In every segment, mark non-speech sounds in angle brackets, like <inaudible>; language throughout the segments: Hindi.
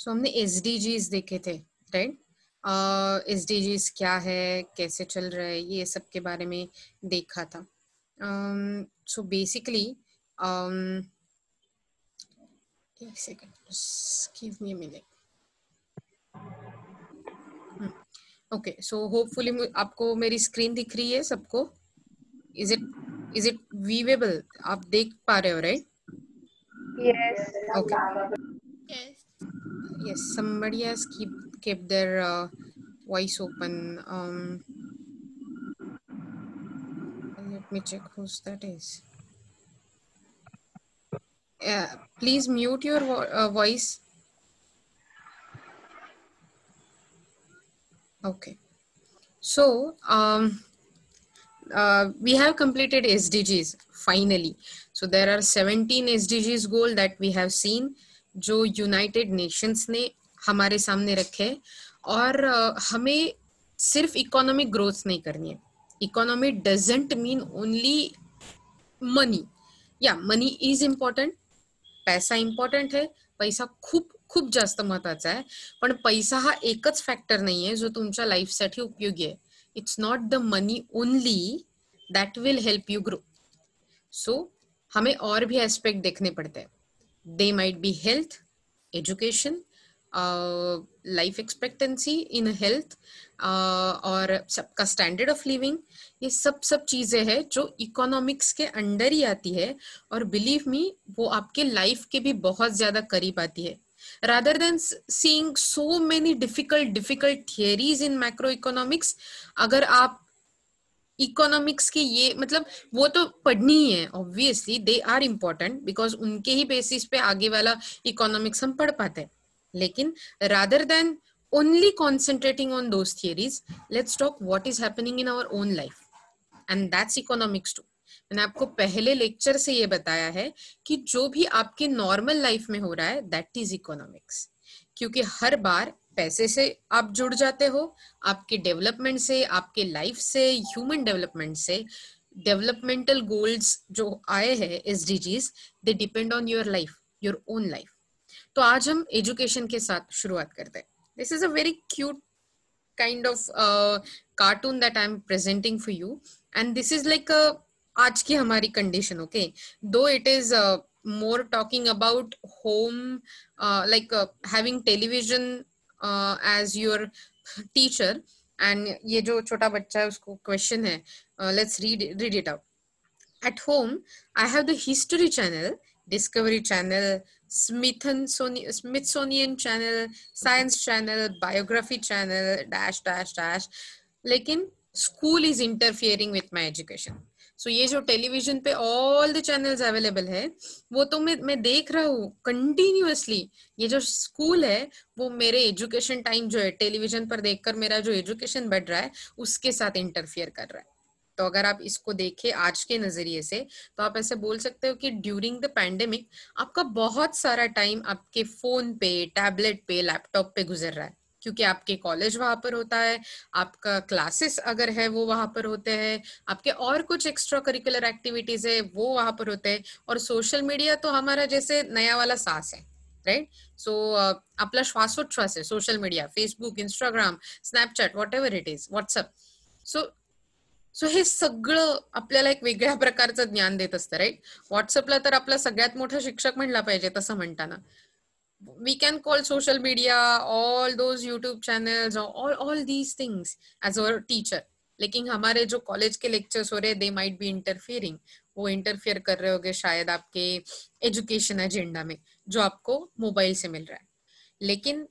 सो so, हमने एस देखे थे राइट एस uh, क्या है कैसे चल रहा है ये सब के बारे में देखा था so basically okay so hopefully आपको मेरी स्क्रीन दिख रही है सबको is it is it viewable आप देख पा रहे हो right yes okay Yes, somebody has keep kept their uh, voice open. Um, let me check whose that is. Yeah, please mute your vo uh, voice. Okay. So, um, uh, we have completed SDGs finally. So there are 17 SDGs goal that we have seen. जो यूनाइटेड नेशंस ने हमारे सामने रखे और हमें सिर्फ इकोनॉमिक ग्रोथ नहीं करनी है economy doesn't mean only money या मनी इज इम्पॉर्टेंट पैसा इम्पॉर्टेंट है पैसा खूप खूप जास्त महत्वाचा आहे पण पैसा हा एकच फॅक्टर नाही आहे जो तुमच्या लाईफसाठी उपयोगी आहे it's not the money only that will help you grow so हमें और भी एस्पेक्ट देखने पड़ते हैं They might be health, education, uh, life expectancy in health uh, और सबका standard of living ye sab sab cheeze hai jo economics ke under hi aati hai aur believe me wo aapke life ke bhi bahut zyada kareeb aati hai rather than seeing so many difficult difficult theories in macroeconomics agar aap economics की ये मतलब वो तो पढ़नी ही है obviously they are important because उनके ही बेसिस पे आगे वाला इकोनॉमिक्स हम पढ़ पाते हैं लेकिन rather than only concentrating on those theories let's talk what is happening in our own life and that's economics too मैंने आपको पहले लेक्चर से ये बताया है कि जो भी आपके नॉर्मल लाइफ में हो रहा है दैट इज इकोनॉमिक्स क्योंकि हर बार पैसे से आप जुड़ जाते हो आपके डेवलपमेंट से आपके लाइफ से ह्यूमन डेवलपमेंट से डेवलपमेंटल गोल्स जो आए हैं S D Gs they depend on your life your own life तो आज हम एजुकेशन के साथ शुरुआत करते हैं this is a very cute kind of cartoon that I am presenting for you and this is like आज की हमारी condition okay though it is more talking about home like having television as your teacher and ये जो छोटा बच्चा है उसको क्वेश्चन है let's read read it out at home i have the history channel discovery channel smithsonian channel science channel biography channel dash dash dash lekin school is interfering with my education so so, ये जो टेलीविजन पे ऑल द चैनल्स अवेलेबल है वो तो मैं मैं देख रहा हूँ कंटिन्यूसली ये जो स्कूल है वो मेरे एजुकेशन टाइम जो है टेलीविजन पर देखकर मेरा जो एजुकेशन बढ़ रहा है उसके साथ इंटरफियर कर रहा है तो अगर आप इसको देखें आज के नजरिए से तो आप ऐसे बोल सकते हो कि ड्यूरिंग द पैंडेमिक आपका बहुत सारा टाइम आपके फोन पे टैबलेट पे लैपटॉप पे गुजर रहा है क्योंकि आपके कॉलेज वहां पर होता है आपका क्लासेस अगर है वो वहां पर होते हैं आपके और कुछ एक्स्ट्रा करिकुलर एक्टिविटीज है वो वहां पर होते हैं और सोशल मीडिया तो हमारा जैसे नया वाला सास है राइट सो आपला श्वासोच्छ्वास है social media Facebook Instagram Snapchat whatever it is WhatsApp so so हे सगळं आपल्याला एक वेगळ्या प्रकारचं ज्ञान देत असतं राईट व्हॉट्सअपला तर आपला सगळ्यात मोठा शिक्षक म्हणला पाहिजे तसं म्हणताना we can call social media all those youtube channels or all, all these things as our teacher लेकिन हमारे जो कॉलेज के लेक्चर्स हो रहे दे माइट बी इंटरफियरिंग वो इंटरफियर कर रहे होंगे शायद आपके एजुकेशन एजेंडा में जो आपको मोबाइल से मिल रहा है लेकिन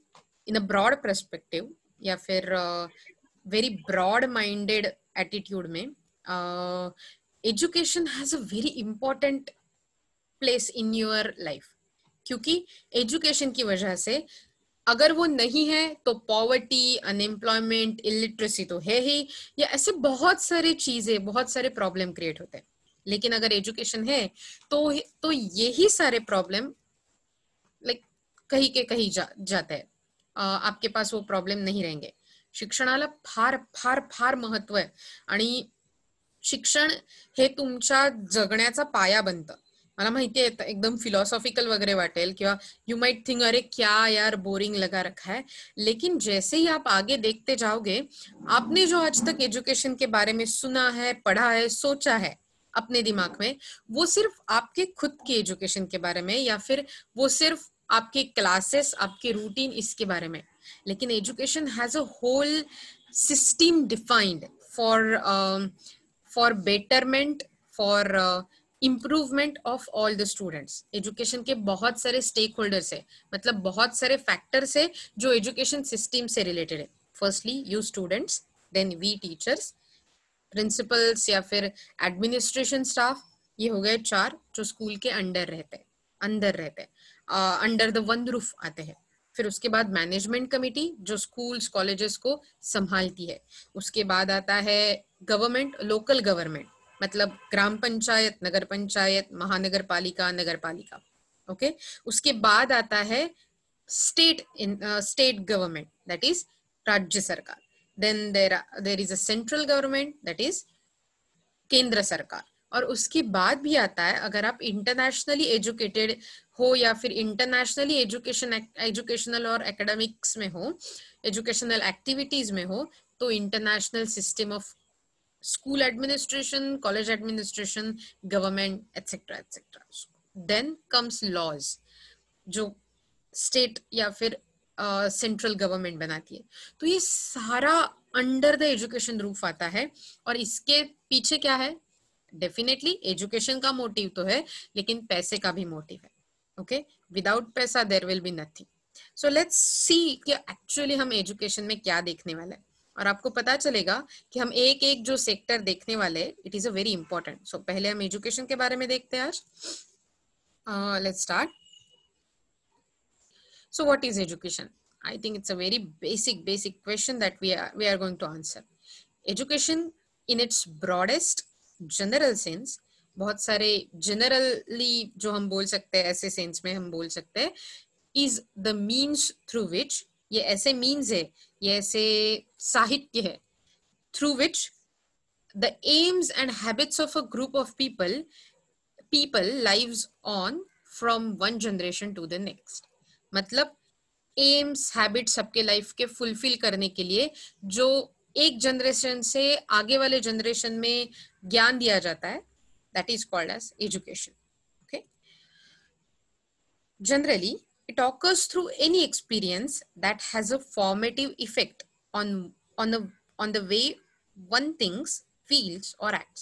इन अ ब्रॉड परस्पेक्टिव या फिर वेरी ब्रॉड माइंडेड एटीट्यूड में education has a very important place in your life क्योंकि एजुकेशन की वजह से अगर वो नहीं है तो पॉवर्टी अनएम्प्लॉयमेंट इलिटरेसी तो है ही या ऐसे बहुत सारे चीजें बहुत सारे प्रॉब्लम क्रिएट होते हैं लेकिन अगर एजुकेशन है तो तो यही सारे प्रॉब्लम लाइक कहीं के कहीं जा, जाते हैं आपके पास वो प्रॉब्लम नहीं रहेंगे शिक्षणाला फार फार फार महत्व है आणि शिक्षण हे तुमच्या जगण्याचा पाया बनतं અને મેં કીધું કે એકદમ ફિલોસોફિકલ વગેરે वाटેલ કીવા યુ મIGHT થિંક અરે ક્યા યાર બોરિંગ લગા રખા હે લેકિન જૈસે હી આપ આગે દેખતે જાઓગે આપને જો હજ તક એજ્યુકેશન કે બારે મે સુના હે પઢા હે સોચા હે અપને દિમાગ મે વો સિર્ફ આપકે ખુદ કે એજ્યુકેશન કે બારે મે يا ફિર વો સિર્ફ આપકી ક્લાસિસ આપકી રૂટીન ઇસકે બારે મે લેકિન education has a whole system defined for for betterment for improvement of all the students education के बहुत सारे स्टेक होल्डर्स है मतलब बहुत सारे फैक्टर्स है जो एजुकेशन सिस्टम से रिलेटेड है firstly you students then we teachers principals या फिर एडमिनिस्ट्रेशन स्टाफ ये हो गए चार जो स्कूल के अंडर रहते हैं अंदर रहते हैं अंडर द वन रूफ आते हैं फिर उसके बाद मैनेजमेंट कमेटी जो स्कूल्स कॉलेजेस को संभालती है उसके बाद आता है गवर्नमेंट लोकल गवर्नमेंट मतलब ग्राम पंचायत नगर पंचायत महानगर पालिका नगर पालिका ओके उसके बाद आता है state in state government that is राज्य सरकार then there there is a central government that is केंद्र सरकार और उसके बाद भी आता है अगर आप इंटरनेशनली एजुकेटेड हो या फिर इंटरनेशनली एजुकेशन एजुकेशनल और एकेडमिक्स में हो एजुकेशनल एक्टिविटीज में हो तो international system of school administration, college administration, government, etc., etc. Then comes laws, जो स्टेट या फिर सेंट्रल uh, गवर्नमेंट बनाती है तो ये सारा अंडर द एजुकेशन रूफ आता है और इसके पीछे क्या है डेफिनेटली एजुकेशन का मोटिव तो है लेकिन पैसे का भी मोटिव है okay without paisa there will be nothing so let's see कि एक्चुअली हम एजुकेशन में क्या देखने वाला है और आपको पता चलेगा कि हम एक एक जो सेक्टर देखने वाले it is a very important so पहले हम एजुकेशन के बारे में देखते हैं आज let start so what is education I think it's a very basic basic question that we we are going to answer education in its broadest general sense बहुत सारे जनरली जो हम बोल सकते हैं ऐसे सेंस में हम बोल सकते हैं is the means through which ये ऐसे मीन्स है ये ऐसे साहित्य है through which the aims and habits of a group of people people live on from one generation to the next मतलब एम्स हैबिट सबके लाइफ के फुलफिल करने के लिए जो एक जनरेशन से आगे वाले जनरेशन में ज्ञान दिया जाता है that is called as education okay generally It occurs through any experience that has a formative effect on, on, the, on the way one thinks, feels or acts.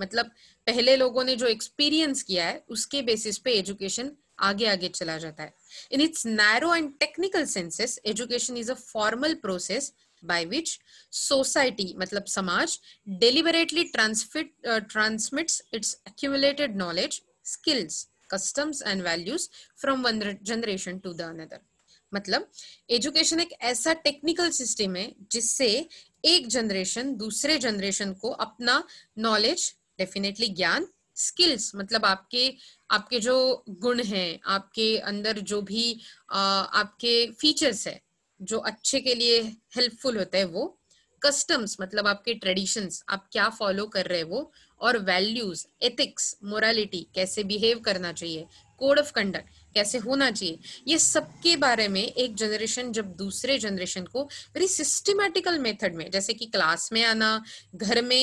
मतलब पहले लोगों ने जो एक्सपीरियंस किया है उसके बेसिस पे एजुकेशन आगे आगे चला जाता है in its narrow and technical senses education is a formal process by which society मतलब समाज deliberately transmit uh, transmits its accumulated knowledge skills customs and values from one generation to the another मतलब एजुकेशन एक ऐसा टेक्निकल सिस्टम है जिससे एक जनरेशन दूसरे जनरेशन को अपना नॉलेज डेफिनेटली ज्ञान स्किल्स मतलब आपके आपके जो गुण हैं आपके अंदर जो भी आ, आपके फीचर्स है जो अच्छे के लिए हेल्पफुल होता है वो कस्टम्स मतलब आपके ट्रेडिशंस आप क्या फॉलो कर रहे हैं वो और वैल्यूज एथिक्स मोरालिटी कैसे बिहेव करना चाहिए कोड ऑफ कंडक्ट कैसे होना चाहिए ये सबके बारे में एक जनरेशन जब दूसरे जनरेशन को वेरी सिस्टमेटिकल मेथड में जैसे कि क्लास में आना घर में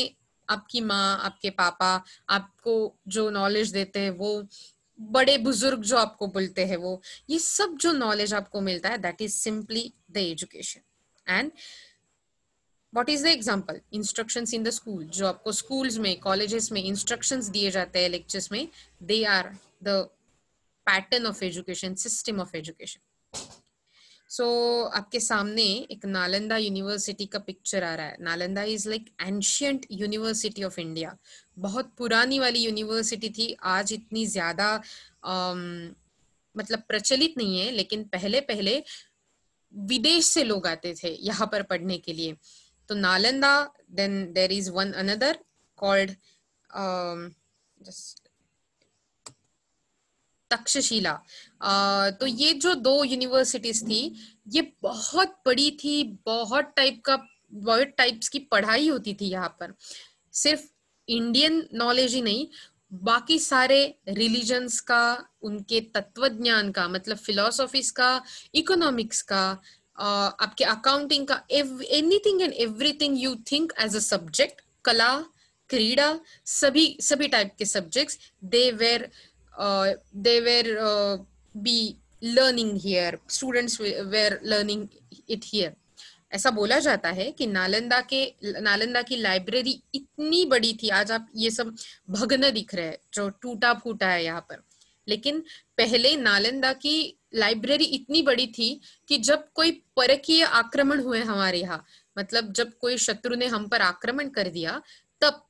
आपकी माँ आपके पापा आपको जो नॉलेज देते हैं वो बड़े बुजुर्ग जो आपको बोलते हैं वो ये सब जो नॉलेज आपको मिलता है that is simply the education and what is the example instruction in the school जो आपको स्कूल में कॉलेजेस में इंस्ट्रक्शन दिए जाते हैं लेक्चर्स में they are the pattern of education system of education so आपके सामने एक नालंदा यूनिवर्सिटी का पिक्चर आ रहा है Nalanda is like ancient university of India बहुत पुरानी वाली यूनिवर्सिटी थी आज इतनी ज्यादा um, मतलब प्रचलित नहीं है लेकिन पहले पहले विदेश से लोग आते थे यहाँ पर पढ़ने के लिए to तो Nalanda. Then there is one another called um, just Takshashila uh, तो ये जो दो यूनिवर्सिटीज थी ये बहुत बड़ी थी बहुत टाइप का बहुत टाइप्स की पढ़ाई होती थी यहाँ पर सिर्फ इंडियन नॉलेज ही नहीं बाकी सारे रिलीजन्स का उनके तत्वज्ञान का मतलब फिलोसॉफीज का इकोनॉमिक्स का Uh, आपके अकाउंटिंग का anything and everything you think as a subject कला क्रीड़ा सभी सभी टाइप के subjects they were they were be learning here students were learning it here ऐसा बोला जाता है कि नालंदा के नालंदा की लाइब्रेरी इतनी बड़ी थी आज आप ये सब भगना दिख रहे हैं जो टूटा फूटा है यहाँ पर लेकिन पहले नालंदा की लाइब्रेरी इतनी बड़ी थी कि जब कोई परकीय आक्रमण हुए हमारे यहाँ मतलब जब कोई शत्रु ने हम पर आक्रमण कर दिया तब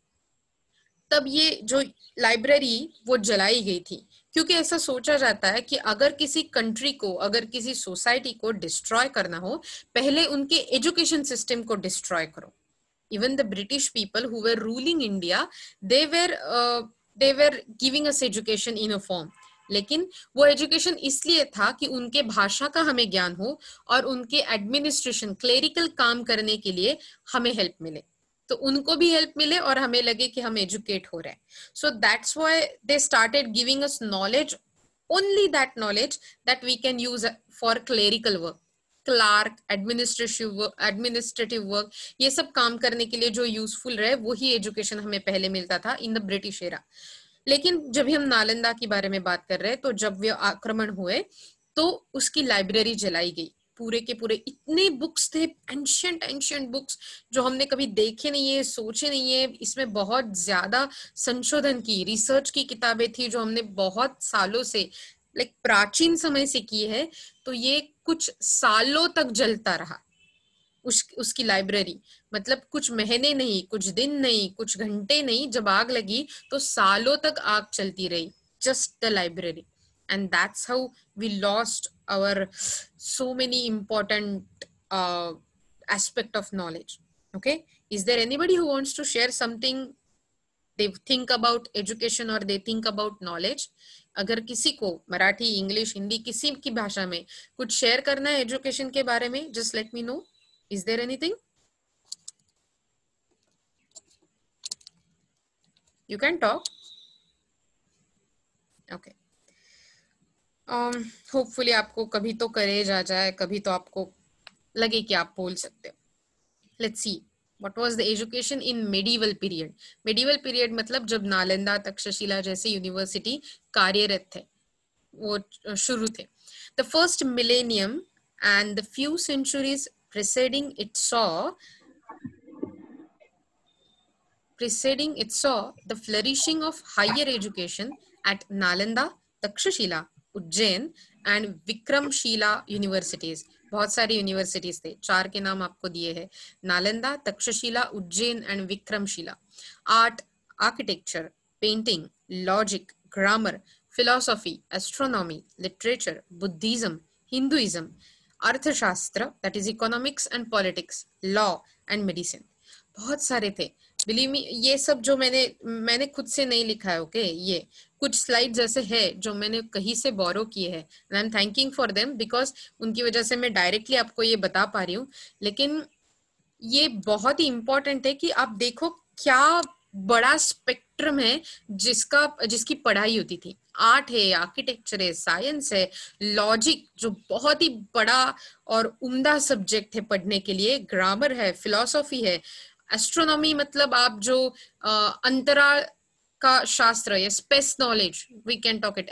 तब ये जो लाइब्रेरी वो जलाई गई थी क्योंकि ऐसा सोचा जाता है कि अगर किसी कंट्री को अगर किसी सोसाइटी को डिस्ट्रॉय करना हो पहले उनके एजुकेशन सिस्टम को डिस्ट्रॉय करो even the British people who ruling India they were they were giving us education in a form लेकिन वो एजुकेशन इसलिए था कि उनके भाषा का हमें ज्ञान हो और उनके एडमिनिस्ट्रेशन क्लेरिकल काम करने के लिए हमें हेल्प मिले तो उनको भी हेल्प मिले और हमें लगे कि हम एजुकेट हो रहे हैं so that's why they started giving us knowledge only that knowledge that we can use for clerical work clerk administrative administrative work ये सब काम करने के लिए जो यूजफुल रहे वही एजुकेशन हमें पहले मिलता था इन द ब्रिटिश एरा लेकिन जब हम नालंदा के बारे में बात कर रहे हैं तो जब वे आक्रमण हुए तो उसकी लाइब्रेरी जलाई गई पूरे के पूरे इतने बुक्स थे एंशियंट एंशियंट बुक्स जो हमने कभी देखे नहीं है सोचे नहीं है इसमें बहुत ज्यादा संशोधन की रिसर्च की किताबें थी जो हमने बहुत सालों से लाइक प्राचीन समय से की है तो ये कुछ सालों तक जलता रहा उस उसकी लाइब्रेरी मतलब कुछ महीने नहीं कुछ दिन नहीं कुछ घंटे नहीं जब आग लगी तो सालों तक आग चलती रही just the library and that's how we lost our so many important aspect of knowledge okay is there anybody who wants to share something they think about education और दे थिंक अबाउट नॉलेज अगर किसी को मराठी इंग्लिश हिंदी किसी की भाषा में कुछ शेयर करना है एजुकेशन के बारे में just let me know Is there anything? You can talk. Okay. Hopefully um, आपको कभी तो करेज आ जाए कभी तो आपको लगे कि आप बोल सकते हो let's see what was the education in medieval period medieval period मतलब जब नालंदा तक्षशिला जैसे यूनिवर्सिटी कार्यरत थे वो शुरू थे the first millennium and the few centuries preceding it saw preceding it saw the flourishing of higher education at Nalanda, Takshashila, Ujjain and Vikramshila universities. बहुत सारी यूनिवर्सिटीज थे चार के नाम आपको दिए हैं Nalanda Takshashila Ujjain and Vikramshila art architecture painting logic grammar philosophy astronomy literature Buddhism Hinduism Arthashastra that is economics and politics law and medicine बहुत सारे थे बिलीव मी ये सब जो मैंने मैंने खुद से नहीं लिखा है ओके okay? ये कुछ स्लाइड जैसे है जो मैंने कहीं से बोरो किए हैं and I am thanking for them because उनकी वजह से मैं डायरेक्टली आपको ये बता पा रही हूँ लेकिन ये बहुत ही इंपॉर्टेंट है कि आप देखो क्या बड़ा स्पेक्ट स्पेक्ट्रम है जिसका जिसकी पढ़ाई होती थी आर्ट है आर्किटेक्चर है साइंस है लॉजिक जो बहुत ही बड़ा और उम्दा सब्जेक्ट है पढ़ने के लिए ग्रामर है फिलोसॉफी है एस्ट्रोनॉमी मतलब आप जो अंतरा का शास्त्र या space knowledge we can talk it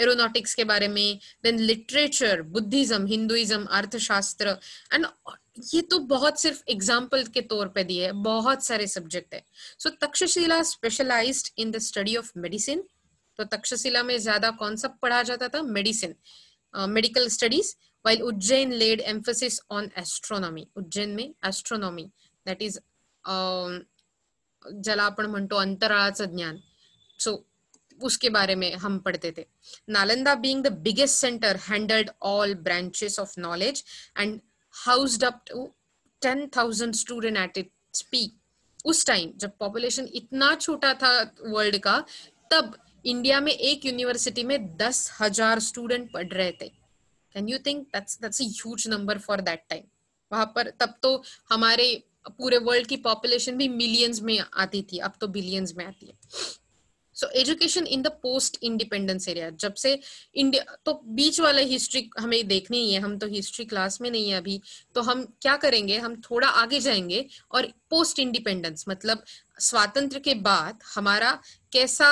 aeronautics के बारे में then literature Buddhism Hinduism Arthashastra and ये तो बहुत सिर्फ एग्जाम्पल के तौर पे दिए बहुत सारे सब्जेक्ट है so so, Takshashila specialise in the study of medicine तो तक्षशिला में ज्यादा कौन सा पढ़ा जाता था medicine medical studies while Ujjain laid emphasis on astronomy Ujjain में एस्ट्रोनॉमी दैट इज ज्याला आपण म्हणतो ज्ञान सो उसके बारे में हम पढ़ते थे Nalanda being the biggest centre handled all branches of knowledge and housed up to 10,000 student at its peak. उस टाइम जब पॉपुलेशन इतना छोटा था वर्ल्ड का तब इंडिया में एक यूनिवर्सिटी में दस हजार स्टूडेंट पढ़ रहे थे can you think that's that's huge number for that time वहां पर तब तो हमारे पूरे वर्ल्ड की पॉपुलेशन भी मिलियंस में आती थी अब तो बिलियंस में आती है so education in the post independence area जब से इंडिया तो बीच वाला हिस्ट्री हमें देखनी ही है हम तो हिस्ट्री क्लास में नहीं है अभी तो हम क्या करेंगे हम थोड़ा आगे जाएंगे और पोस्ट इंडिपेंडेंस मतलब स्वातंत्र के बाद हमारा कैसा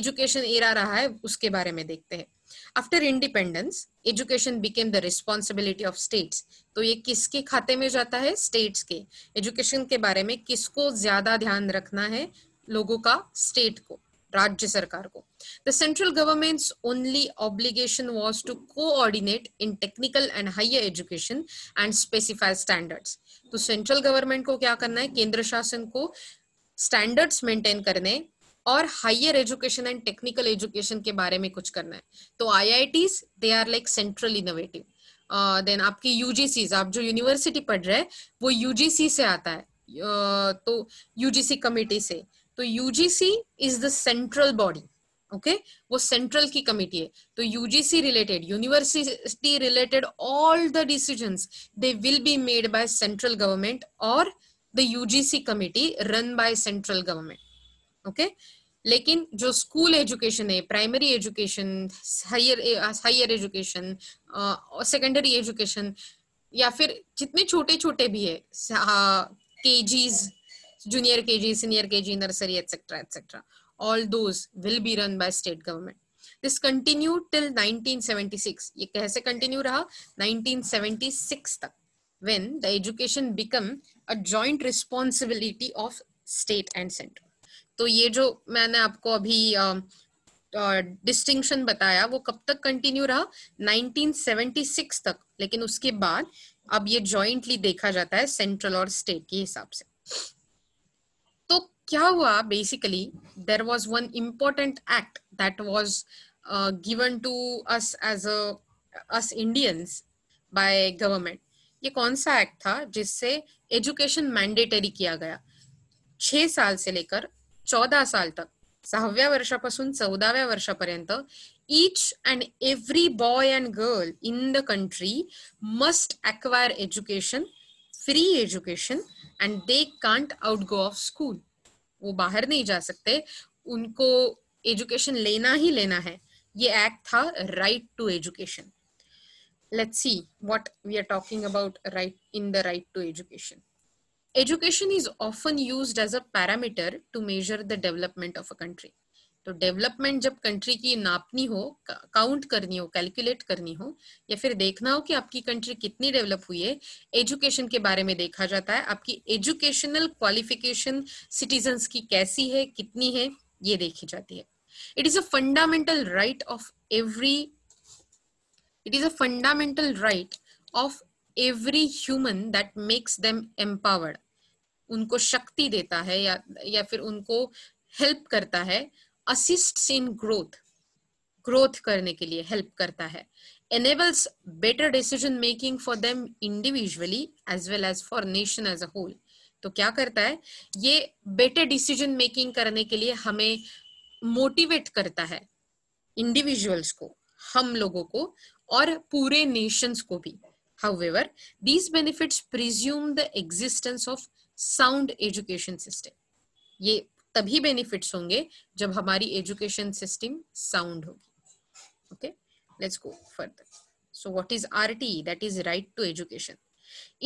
एजुकेशन एरा रहा है उसके बारे में देखते हैं after independence education became the responsibility of states तो ये किसके खाते में जाता है स्टेट्स के एजुकेशन के बारे में किसको ज्यादा ध्यान रखना है लोगों का स्टेट को राज्य सरकार को the central governments only obligation was to coordinate in technical and higher education and specified standards तो सेंट्रल गवर्नमेंट को क्या करना है केंद्र शासन को स्टैंडर्ड्स मेंटेन करने और higher education and technical education के बारे में कुछ करना है तो IITs they are like central innovative then आपकी यूजीसी आप जो यूनिवर्सिटी पढ़ रहे हैं वो यूजीसी से आता है uh, तो यूजीसी कमेटी से तो UGC is the central body okay वो सेंट्रल की कमेटी है तो UGC related university related all the decision they will be made by central government और the UGC committee run by central government okay लेकिन जो स्कूल एजुकेशन है primary education higher higher education secondary education या फिर जितने छोटे छोटे भी है के जीज uh, junior kg senior kg nursery etc etc all those will be run by state government this continued till 1976 ye kaise continue raha 1976 tak when the education become a joint responsibility of state and center तो ये जो मैंने आपको अभी डिस्टिंक्शन uh, बताया वो कब तक कंटिन्यू रहा 1976 तक लेकिन उसके बाद अब ये जॉइंटली देखा जाता है सेंट्रल और स्टेट के हिसाब से क्या हुआ basically there was one important act that was given to us as us Indians by government ये कौन सा एक्ट था जिससे एजुकेशन मैंडेटरी किया गया छह साल से लेकर चौदह साल तक सहाव्या वर्षापासून चौदाव्या वर्षापर्यंत each and boy boy girl in the country must acquire education free education and they can't out go of school वो बाहर नहीं जा सकते उनको एजुकेशन लेना ही लेना है ये एक्ट था right to education let's see what we are talking about right in the right to education education is often used as a parameter to measure the development of a country तो डेवलपमेंट जब कंट्री की नापनी हो काउंट करनी हो कैलकुलेट करनी हो या फिर देखना हो कि आपकी कंट्री कितनी डेवलप हुई है एजुकेशन के बारे में देखा जाता है आपकी एजुकेशनल क्वालिफिकेशन सिटीजन की कैसी है कितनी है ये देखी जाती है it is a fundamental right of every it is a fundamental right of every human that makes them empowered उनको शक्ति देता है या या फिर उनको हेल्प करता है असिस्ट इन ग्रोथ ग्रोथ करने के लिए हेल्प करता है enables better decision making for them individually as well as for nation as a whole तो क्या करता है ये बेटर डिसीजन मेकिंग करने के लिए हमें मोटिवेट करता है इंडिविजुअल्स को हम लोगों को और पूरे नेशंस को भी however these benefit presume the existence of sound education system ये तभी बेनिफिट्स होंगे जब हमारी एजुकेशन सिस्टम साउंड होगी okay let's go further so what is R T that is right to education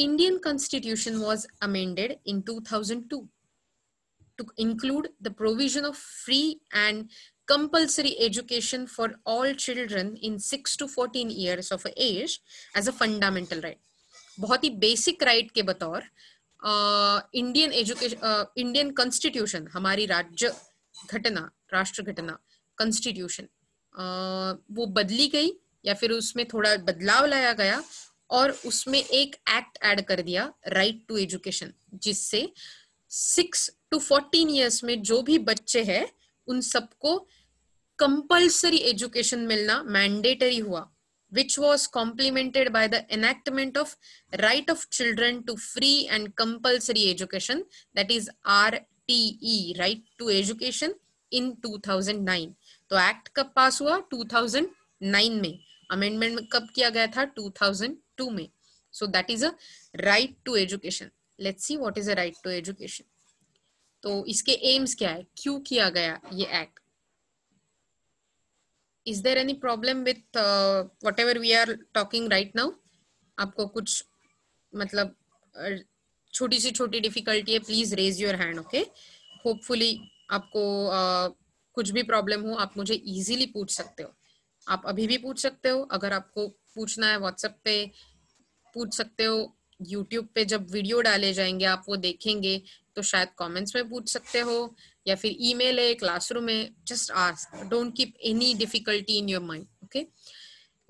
Indian constitution was amended in to to include the provision of free and compulsory education for all children in six to fourteen years of age as a fundamental right बहुत ही बेसिक राइट के बतौर इंडियन एजुकेशन इंडियन कॉन्स्टिट्यूशन हमारी राज्य घटना राष्ट्र घटना कॉन्स्टिट्यूशन वो बदली गई या फिर उसमें थोड़ा बदलाव लाया गया और उसमें एक एक्ट ऐड कर दिया राइट टू एजुकेशन जिससे सिक्स टू फोर्टीन ईयर्स में जो भी बच्चे हैं उन सबको कंपल्सरी एजुकेशन मिलना मैंडेटरी हुआ which was complemented by the enactment of right of children to free and compulsory education that is RTE right to education in 2009 तो act kab pass hua 2009 mein amendment kab kiya gaya tha 2002 में so that is a right to education let's see what is a right to education तो iske aims kya hai क्यों kiya gaya ye act is there any problem with uh, whatever we are talking right now आपको कुछ मतलब छोटी सी छोटी डिफिकल्टी है please raise your hand okay hopefully आपको uh, कुछ भी प्रॉब्लम हो आप मुझे इजीली पूछ सकते हो आप अभी भी पूछ सकते हो अगर आपको पूछना है व्हाट्सएप पे पूछ सकते हो यूट्यूब पे जब वीडियो डाले जाएंगे आप वो देखेंगे तो शायद कमेंट्स में पूछ सकते हो या फिर ईमेल है क्लासरूम है just ask don't keep any difficulty in your mind okay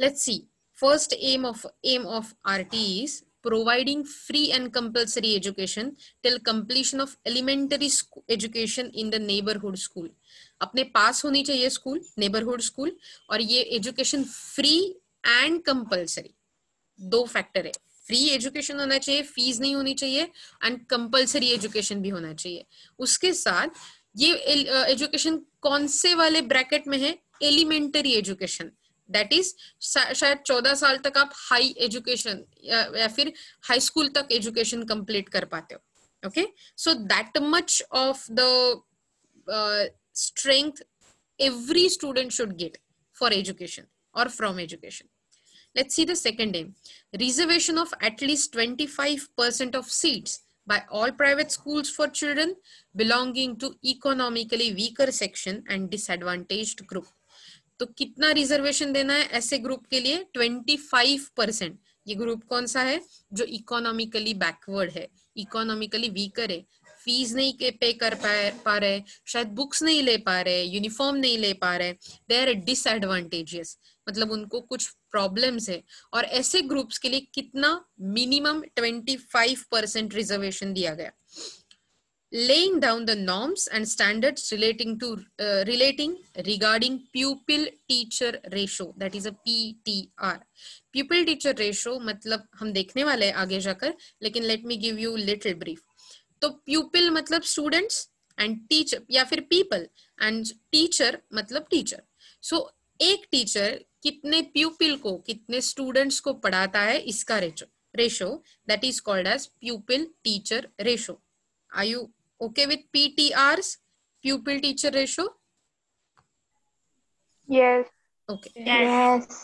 let's see aim of aim of R T is providing free and compulsory education till completion of elementary education in the neighborhood school अपने पास होनी चाहिए स्कूल नेबरहुड स्कूल और ये एजुकेशन फ्री एंड कंपल्सरी दो फैक्टर है फ्री एजुकेशन होना चाहिए फीस नहीं होनी चाहिए एंड कंपल्सरी एजुकेशन भी होना चाहिए उसके साथ ये एजुकेशन uh, कौन से वाले ब्रैकेट में है एलिमेंटरी एजुकेशन दैट इज शायद चौदह साल तक आप हाई एजुकेशन या फिर हाई स्कूल तक एजुकेशन कंप्लीट कर पाते हो okay so that much of the strength every student should get education और from education education. Let's see the second aim. Reservation of at least percent of seats by all private schools for children belonging to economically weaker section and disadvantaged group. तो kitna reservation dena hai aise group ke liye 25 ye group kaun sa hai jo economically backward hai economically weaker hai fees नहीं के पे कर पा रहे शायद बुक्स नहीं ले पा रहे यूनिफॉर्म नहीं ले पा रहे दे आर डिसएडवांटेजेस मतलब उनको कुछ प्रॉब्लम्स है और ऐसे ग्रुप्स के लिए कितना मिनिमम 25 परसेंट रिजर्वेशन दिया गया laying down the norms and standards relating to relating regarding pupil teacher ratio that is a P T R pupil teacher ratio मतलब हम देखने वाले हैं आगे जाकर लेकिन let me give you little brief तो प्यूपिल मतलब स्टूडेंट्स एंड टीचर या फिर पीपल एंड टीचर मतलब टीचर सो एक टीचर कितने प्यूपिल को कितने स्टूडेंट्स को पढ़ाता है इसका ratio ratio that is called as pupil teacher ratio are you okay with PTR pupil teacher ratio ratio okay yes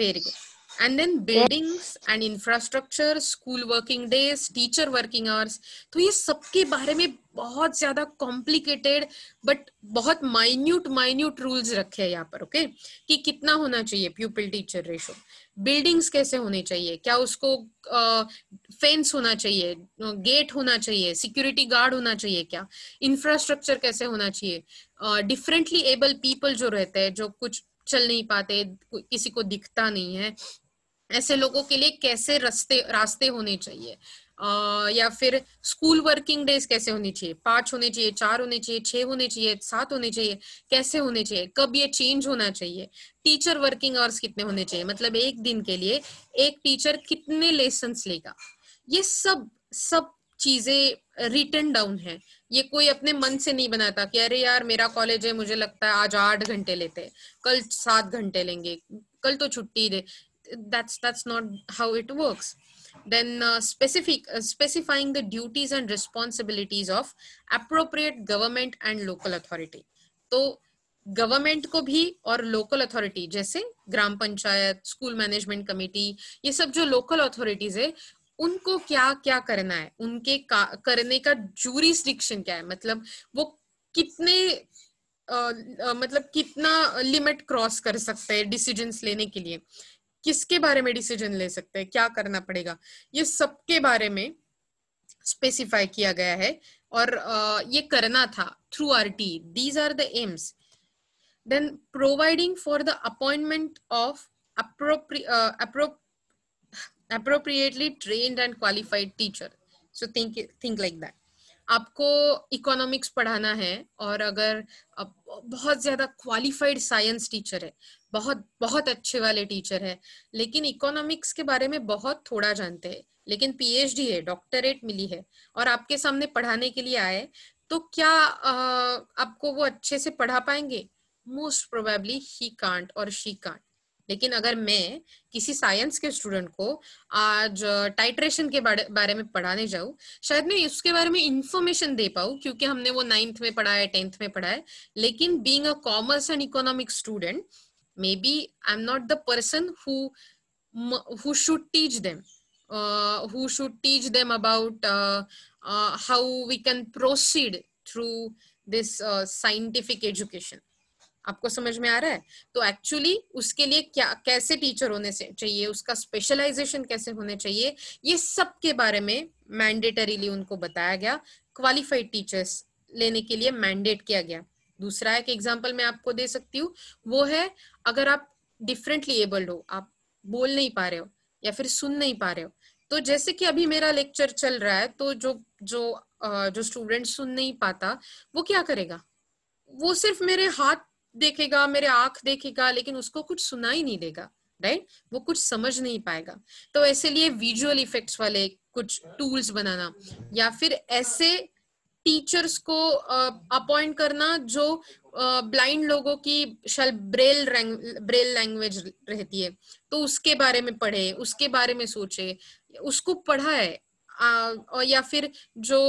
very good and then buildings and infrastructure school working days teacher working hours to ye sab ke bare mein bahut zyada complicated but bahut minute minute rules rakhe hai yahan par okay? ki kitna hona chahiye pupil teacher ratio buildings kaise कैसे होने चाहिए क्या उसको फेंस uh, होना चाहिए गेट होना चाहिए सिक्योरिटी गार्ड होना चाहिए क्या इंफ्रास्ट्रक्चर कैसे होना चाहिए डिफरेंटली एबल पीपल जो रहते हैं जो कुछ चल नहीं पाते किसी को दिखता नहीं है ऐसे लोगों के लिए कैसे रस्ते रास्ते होने चाहिए आ, या फिर स्कूल वर्किंग डेज कैसे होनी चाहिए पांच होने चाहिए चार होने चाहिए छह होने चाहिए सात होने चाहिए कैसे होने चाहिए कब ये चेंज होना चाहिए टीचर वर्किंग आवर्स कितने होने चाहिए मतलब एक दिन के लिए एक टीचर कितने लेसन लेगा ये सब सब चीजें रिटर्न डाउन है ये कोई अपने मन से नहीं बनाता कि अरे यार मेरा कॉलेज है मुझे लगता है आज आठ घंटे लेते हैं कल सात घंटे लेंगे कल तो छुट्टी दे that's that's not how it works then uh, specific uh, specifying the duties and responsibilities of appropriate government and local authority तो गवर्नमेंट को भी और लोकल अथॉरिटी जैसे ग्राम पंचायत स्कूल मैनेजमेंट कमेटी ये सब जो लोकल अथॉरिटीज है उनको क्या क्या करना है उनके का, करने का जूरिस्डिक्शन क्या है मतलब वो कितने आ, uh, आ, uh, मतलब कितना लिमिट क्रॉस कर सकते हैं डिसीजंस लेने के लिए किसके बारे में डिसीजन ले सकते हैं क्या करना पड़ेगा ये सबके बारे में स्पेसिफाई किया गया है और ये करना था through R T these are the aims then providing for the appointment of अप्रोप्री appropriately train and qualified teacher so think think like that आपको इकोनॉमिक्स पढ़ाना है और अगर बहुत ज़्यादा क्वालिफाइड साइंस टीचर है बहुत बहुत अच्छे वाले टीचर है लेकिन इकोनॉमिक्स के बारे में बहुत थोड़ा जानते हैं लेकिन पीएचडी है डॉक्टरेट मिली है और आपके सामने पढ़ाने के लिए आए तो क्या आ, आपको वो अच्छे से पढ़ा पाएंगे मोस्ट प्रोबेबली ही कांट और शी कांट लेकिन अगर मैं किसी साइंस के स्टूडेंट को आज टाइट्रेशन के बारे, बारे में पढ़ाने जाऊँ शायद मैं उसके बारे में इंफॉर्मेशन दे पाऊ क्योंकि हमने वो नाइन्थ में पढ़ा है टेंथ में पढ़ा है लेकिन being a commerce and economic student maybe i'm not the person who who should teach them uh, who should teach them about uh, uh, how we can proceed through this uh, scientific education आपको समझ में आ रहा है तो एक्चुअली उसके लिए क्या कैसे टीचर होने से चाहिए उसका स्पेशलाइजेशन कैसे होने चाहिए ये सब के बारे में मैंडेटरीली उनको बताया गया क्वालिफाइड टीचर्स लेने के लिए मैंडेट किया गया दूसरा एक एग्जाम्पल मैं आपको दे सकती हूँ वो है अगर आप डिफरेंटली एबल्ड हो आप बोल नहीं पा रहे हो या फिर सुन नहीं पा रहे हो तो जैसे कि अभी मेरा लेक्चर चल रहा है तो जो जो जो स्टूडेंट सुन नहीं पाता वो क्या करेगा वो सिर्फ मेरे हाथ देखेगा मेरे आंख देखेगा लेकिन उसको कुछ सुना ही नहीं देगा राइट वो कुछ समझ नहीं पाएगा तो ऐसे लिए विजुअल इफेक्ट्स वाले कुछ टूल्स बनाना या फिर ऐसे टीचर्स को अपॉइंट uh, करना जो ब्लाइंड uh, लोगों की शल ब्रेल ब्रेल लैंग्वेज रहती है तो उसके बारे में पढ़े उसके बारे में सोचे उसको पढ़ा है uh, और या फिर जो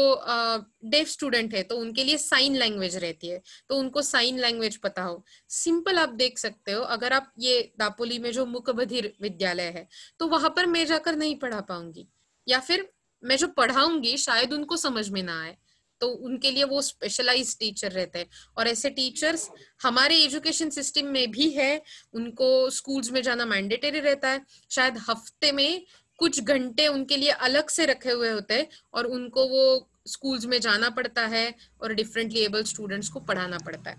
डेफ स्टूडेंट है तो उनके लिए साइन लैंग्वेज रहती है तो उनको साइन लैंग्वेज पता हो सिंपल आप देख सकते हो अगर आप ये दापोली में जो मुकबधिर विद्यालय है तो वहां पर मैं जाकर नहीं पढ़ा पाऊंगी या फिर मैं जो पढ़ाऊंगी शायद उनको समझ में ना आए तो उनके लिए वो स्पेशलाइज टीचर रहते हैं और ऐसे टीचर्स हमारे एजुकेशन सिस्टम में भी है उनको स्कूल्स में जाना मैंडेटरी रहता है शायद हफ्ते में कुछ घंटे उनके लिए अलग से रखे हुए होते हैं और उनको वो स्कूल्स में जाना पड़ता है और डिफरेंटली एबल स्टूडेंट्स को पढ़ाना पड़ता है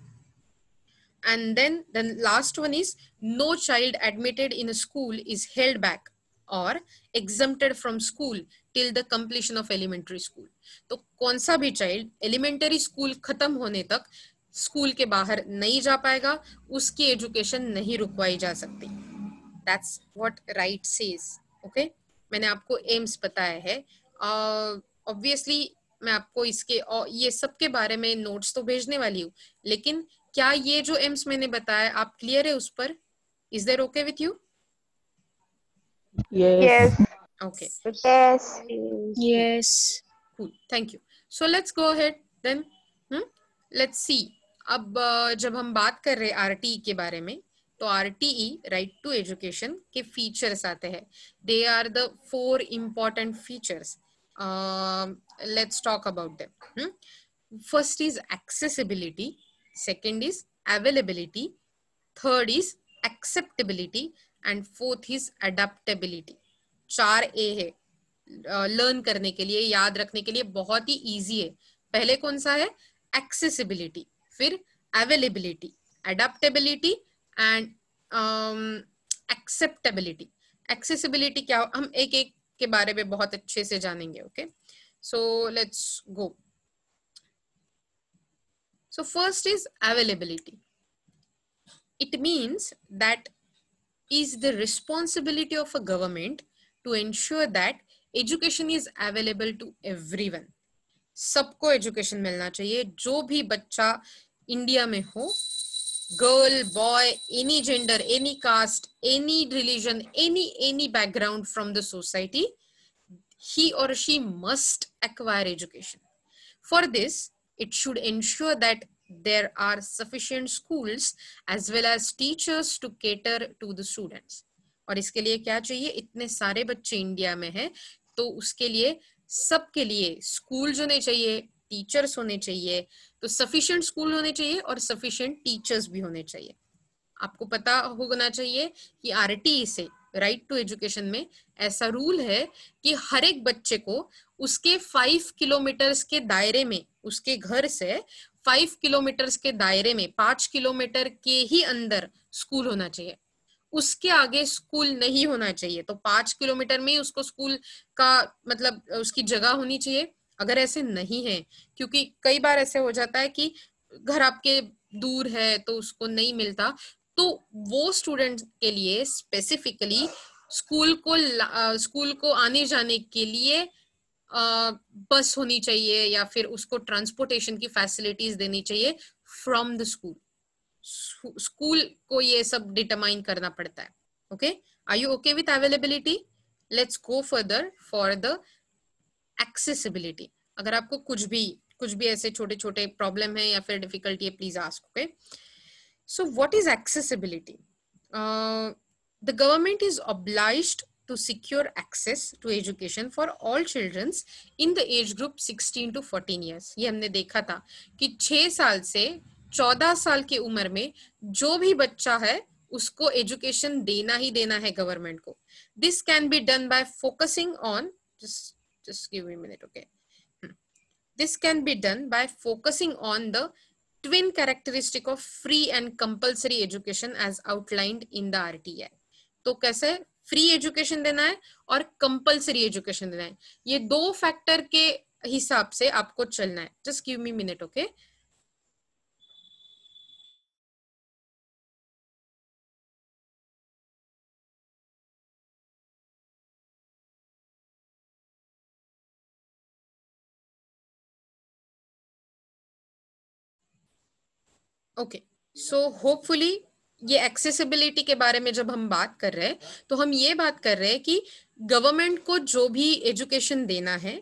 and then then last one is no child admitted in school is held back और exempted from school till the completion of elementary school तो कौन सा भी चाइल्ड एलिमेंटरी स्कूल खत्म होने तक स्कूल के बाहर नहीं जा पाएगा उसकी एजुकेशन नहीं रुकवाई जा सकती that's what right says okay मैंने आपको एम्स बताया है ऑब्वियसली uh, मैं आपको इसके और ये सब के बारे में नोट्स तो भेजने वाली हूँ लेकिन क्या ये जो एम्स मैंने बताया आप क्लियर है उस पर is there okay with you Yes. Okay. Yes. Yes. Cool. Thank you. So let's go ahead then. Hmm? Let's see. अब uh, जब हम बात कर रहे आर टी e के बारे में तो R T E right to education के फीचर्स आते हैं they are the four important features let's talk about them first is accessibility second is availability third is acceptability and fourth is adaptability चार ए है लर्न uh, करने के लिए याद रखने के लिए बहुत ही ईजी है पहले कौन सा है एक्सेसिबिलिटी फिर availability adaptability and acceptability accessibility क्या हो हम एक एक के बारे में बहुत अच्छे से जानेंगे okay so let's go so first is availability it means that is the responsibility of a government to ensure that education is available to everyone. सबको एजुकेशन मिलना चाहिए जो भी बच्चा इंडिया में हो girl boy any gender any caste any religion any any background from the society he or she must acquire education for this it should ensure that there are sufficient schools as well as teachers to cater to the students और इसके लिए क्या चाहिए इतने सारे बच्चे इंडिया में हैं तो उसके लिए सबके लिए स्कूल्स होने चाहिए टीचर्स होने चाहिए तो सफिशिएंट स्कूल होने चाहिए और सफिशियंट टीचर्स भी होने चाहिए आपको पता होना चाहिए कि आर e से राइट टू एजुकेशन में ऐसा रूल है कि हर एक बच्चे को उसके फाइव किलोमीटर्स के दायरे में उसके घर से फाइव किलोमीटर के दायरे में पांच किलोमीटर के ही अंदर स्कूल होना चाहिए उसके आगे स्कूल नहीं होना चाहिए तो पांच किलोमीटर में ही उसको स्कूल का मतलब उसकी जगह होनी चाहिए अगर ऐसे नहीं है क्योंकि कई बार ऐसे हो जाता है कि घर आपके दूर है तो उसको नहीं मिलता तो वो स्टूडेंट के लिए स्पेसिफिकली स्कूल को स्कूल को आने जाने के लिए बस होनी चाहिए या फिर उसको ट्रांसपोर्टेशन की फैसिलिटीज देनी चाहिए फ्रॉम द स्कूल स्कूल को ये सब डिटरमाइन करना पड़ता है okay are you okay with availability let's go further for the accessibility अगर आपको कुछ भी कुछ भी ऐसे छोटे छोटे प्रॉब्लम है या फिर डिफिकल्टी है please ask okay so what is accessibility the government is obliged to secure access to education for all children in the age group 16 to 14 years ye humne dekha tha ki 6 saal se 14 saal ki umar mein jo bhi bachcha hai usko education dena hi dena hai government ko this can be done by focusing on just just give me a minute okay this can be done by focusing on the twin characteristic of free and compulsory education as outlined in the RTI. तो कैसे फ्री एजुकेशन देना है और कंपल्सरी एजुकेशन देना है ये दो फैक्टर के हिसाब से आपको चलना है just give me minute okay okay so hopefully ये एक्सेसिबिलिटी के बारे में जब हम बात कर रहे हैं तो हम ये बात कर रहे हैं कि गवर्नमेंट को जो भी एजुकेशन देना है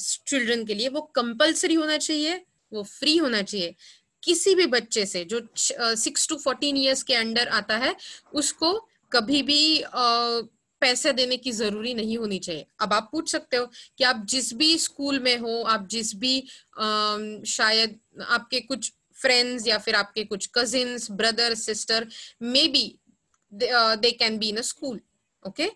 चिल्ड्रन के लिए वो कंपलसरी होना चाहिए वो फ्री होना चाहिए किसी भी बच्चे से जो सिक्स टू फोर्टीन ईयर्स के अंडर आता है उसको कभी भी uh, पैसे देने की जरूरी नहीं होनी चाहिए अब आप पूछ सकते हो कि आप जिस भी स्कूल में हो आप जिस भी आ, शायद आपके कुछ फ्रेंड्स या फिर आपके कुछ cousins brother sister may be they can be in a school okay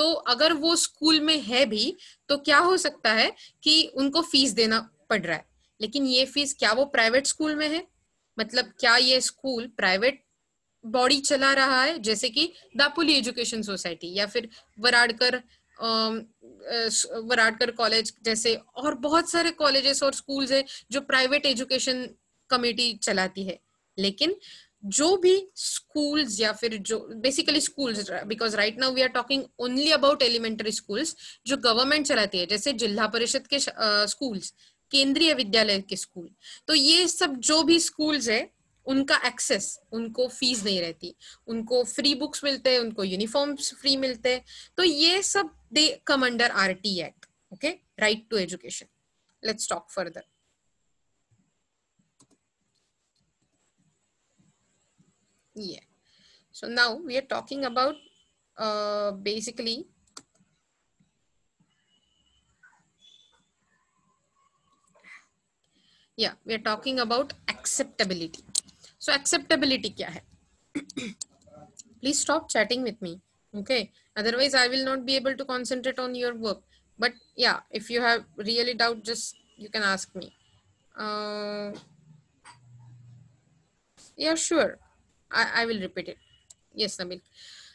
तो अगर वो स्कूल में है भी तो क्या हो सकता है कि उनको फीस देना पड़ रहा है लेकिन ये फीस क्या वो प्राइवेट स्कूल में है मतलब क्या ये स्कूल प्राइवेट बॉडी चला रहा है जैसे कि दापुली एजुकेशन सोसाइटी या फिर वराड़कर वराडकर कॉलेज जैसे और बहुत सारे कॉलेजेस और स्कूल्स हैं जो प्राइवेट एजुकेशन कमेटी चलाती है लेकिन जो भी स्कूल्स या फिर जो basically schools because right now we are talking only about elementary schools जो गवर्नमेंट चलाती है जैसे जिला परिषद के स्कूल्स केंद्रीय विद्यालय के स्कूल तो ये सब जो भी स्कूल्स है उनका एक्सेस उनको फीस नहीं रहती उनको फ्री बुक्स मिलते हैं उनको यूनिफॉर्म्स फ्री मिलते हैं तो ये सब they come under RT Act, okay? Right to education. Let's talk further. Yeah. So now we are talking about uh, basically yeah we are talking about acceptability so acceptability kya hai <clears throat> please stop chatting with me okay Otherwise, I will not be able to concentrate on your work. But yeah, if you have really doubt, just you can ask me. Uh, yeah, sure. I, I will repeat it. Yes, Nabil.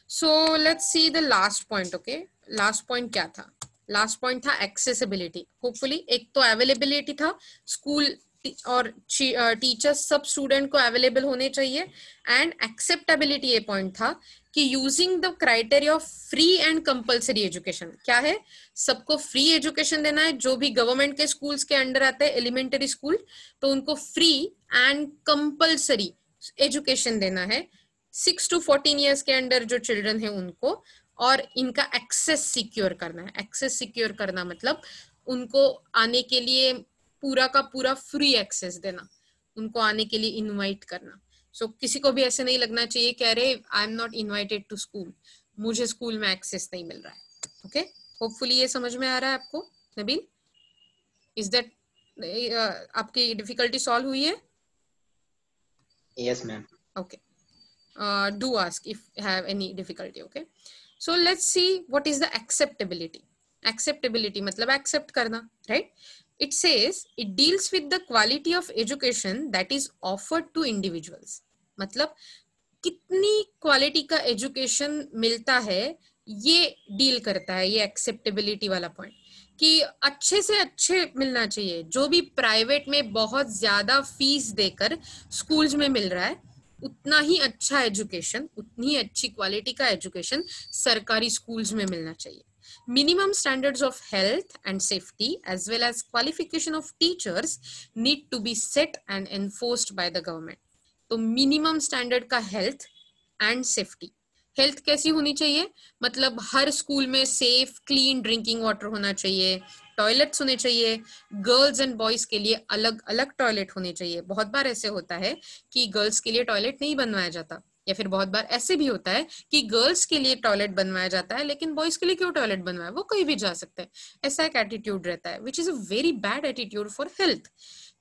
So let's see the last point, okay? Last point kya tha? Last point था एक्सेसिबिलिटी होपफुली एक तो अवेलेबिलिटी था स्कूल और टीचर्स सब स्टूडेंट को अवेलेबल होने चाहिए एंड एक्सेप्टेबिलिटी ये पॉइंट था कि using the criteria of free and compulsory education क्या है सबको फ्री एजुकेशन देना है जो भी गवर्नमेंट के स्कूल्स के अंडर आते हैं एलिमेंटरी स्कूल तो उनको फ्री एंड कंपल्सरी एजुकेशन देना है सिक्स टू फोर्टीन ईयर्स के अंडर जो चिल्ड्रन है उनको और इनका एक्सेस सिक्योर करना है एक्सेस सिक्योर करना मतलब उनको आने के लिए पूरा का पूरा फ्री एक्सेस देना उनको आने के लिए इनवाइट करना सो so, किसी को भी ऐसे नहीं लगना चाहिए कि अरे I am not invited to school मुझे स्कूल में एक्सेस नहीं मिल रहा है ओके okay? होपफुली ये समझ में आ रहा है आपको नबीन इज दैट uh, आपकी डिफिकल्टी सॉल्व हुई है do ask if have any difficulty okay so let's see what is the acceptability acceptability मतलब एक्सेप्ट करना right it says quality of education that is offered to individuals मतलब कितनी क्वालिटी का एजुकेशन मिलता है ये डील करता है ये एक्सेप्टेबिलिटी वाला पॉइंट कि अच्छे से अच्छे मिलना चाहिए जो भी प्राइवेट में बहुत ज्यादा फीस देकर स्कूल्स में मिल रहा है उतना ही अच्छा एजुकेशन उतनी अच्छी क्वालिटी का एजुकेशन सरकारी स्कूल्स में मिलना चाहिए minimum standards of health and safety as well as qualification of teachers need to be set and enforced by the government तो मिनिमम स्टैंडर्ड का हेल्थ एंड सेफ्टी हेल्थ कैसी होनी चाहिए मतलब हर स्कूल में सेफ क्लीन ड्रिंकिंग वाटर होना चाहिए टॉयलेट्स होने चाहिए गर्ल्स एंड बॉयज के लिए अलग अलग टॉयलेट होने चाहिए बहुत बार ऐसे होता है कि गर्ल्स के लिए टॉयलेट नहीं बनवाया जाता या फिर बहुत बार ऐसे भी होता है कि गर्ल्स के लिए टॉयलेट बनवाया जाता है लेकिन बॉयज के लिए क्यों टॉयलेट बनवाया वो कहीं भी जा सकते हैं ऐसा एक एटीट्यूड रहता है which is a very bad attitude for health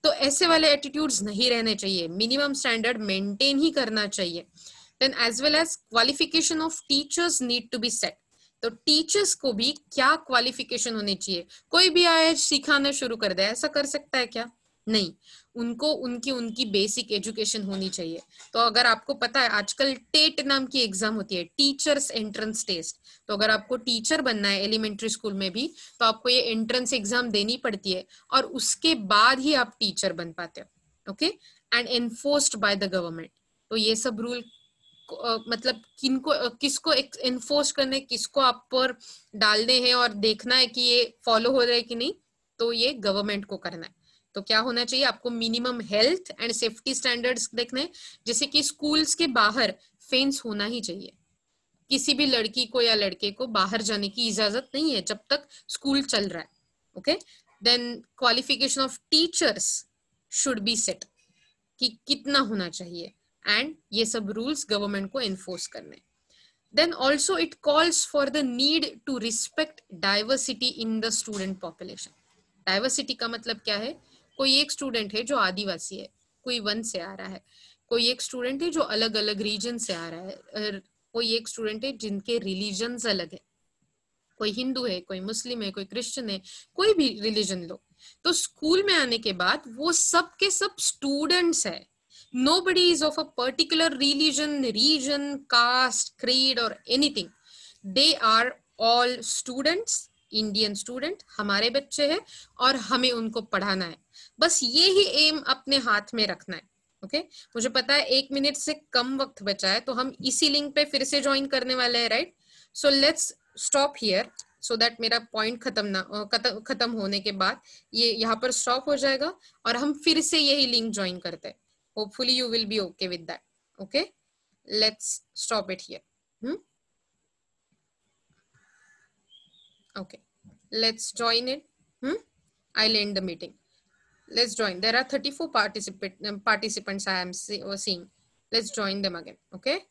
तो ऐसे वाले एटीट्यूड्स नहीं रहने चाहिए मिनिमम स्टैंडर्ड मेंटेन ही करना चाहिए then as well as qualification of teachers need to be set तो टीचर्स को भी क्या क्वालिफिकेशन होनी चाहिए कोई भी आए सिखाना शुरू कर दे ऐसा कर सकता है क्या नहीं उनको उनकी उनकी बेसिक एजुकेशन होनी चाहिए तो अगर आपको पता है आजकल टेट नाम की एग्जाम होती है टीचर्स एंट्रेंस टेस्ट तो अगर आपको टीचर बनना है एलिमेंट्री स्कूल में भी तो आपको ये एंट्रेंस एग्जाम देनी पड़ती है और उसके बाद ही आप टीचर बन पाते हो okay and enforced by the government तो ये सब रूल मतलब किनको किसको एनफोर्स करने किसको आप पर डालने हैं और देखना है कि ये फॉलो हो रहा है कि नहीं तो ये गवर्नमेंट को करना है तो क्या होना चाहिए आपको minimum health and safety standards देखने जैसे कि स्कूल्स के बाहर फेंस होना ही चाहिए किसी भी लड़की को या लड़के को बाहर जाने की इजाजत नहीं है जब तक स्कूल चल रहा है okay then qualification of teachers should be set कि कितना होना चाहिए एंड ये सब रूल्स गवर्नमेंट को एनफोर्स करने then also it calls for the need to respect diversity in the student population diversity का मतलब क्या है कोई एक स्टूडेंट है जो आदिवासी है कोई वन से आ रहा है कोई एक स्टूडेंट है जो अलग अलग रीजन से आ रहा है कोई एक स्टूडेंट है जिनके रिलीजन अलग है कोई हिंदू है कोई मुस्लिम है कोई क्रिश्चियन है कोई भी रिलीजन लो तो स्कूल में आने के बाद वो सब के सब स्टूडेंट्स है nobody is of a particular religion region caste creed और anything they are all students Indian student हमारे बच्चे हैं और हमें उनको पढ़ाना है बस ये ही एम अपने हाथ में रखना है ओके मुझे पता है एक मिनट से कम वक्त बचा है तो हम इसी लिंक पे फिर से ज्वाइन करने वाले हैं right so let's stop here so that मेरा पॉइंट खत्म ना खत्म होने के बाद ये यहाँ पर स्टॉप हो जाएगा और हम फिर से यही लिंक ज्वाइन करते हैं hopefully you will be okay with that okay let's stop it here okay let's join it hmm I lend the meeting let's join. There are 34 participant, um, participants I am see, uh, seeing. Let's join them again. Okay.